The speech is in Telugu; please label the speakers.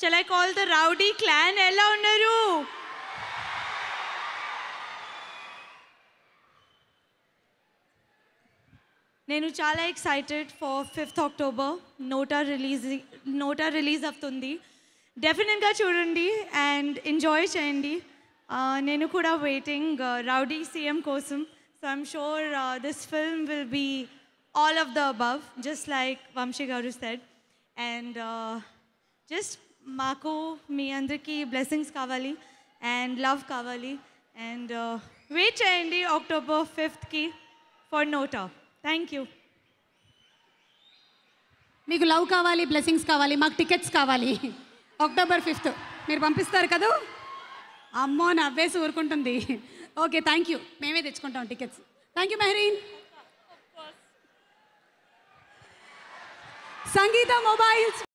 Speaker 1: shall I call the rowdy clan ఎలా ఉన్నారు నేను చాలా excited for fifth October Nota release Nota release అవుతుంది డెఫినెట్గా చూడండి అండ్ ఎంజాయ్ చేయండి uh, నేను కూడా వెయిటింగ్ రౌడీ సీఎం కోసం so I'm sure this film will be all of the above just like Vamshi garu said and just మాకు మీ అందరికీ బ్లెస్సింగ్స్ కావాలి అండ్ లవ్ కావాలి అండ్ వెయిట్ uh, చేయండి
Speaker 2: అక్టోబర్ ఫిఫ్త్కి ఫర్ నోటా థ్యాంక్ యూ మీకు లవ్ కావాలి బ్లెస్సింగ్స్ కావాలి మాకు టికెట్స్ కావాలి అక్టోబర్ ఫిఫ్త్ మీరు పంపిస్తారు కదా అమ్మో నవ్వేసి ఊరుకుంటుంది ఓకే థ్యాంక్ యూ మేమే తెచ్చుకుంటాం tickets thank you Mehreen
Speaker 3: Sangeetha mobiles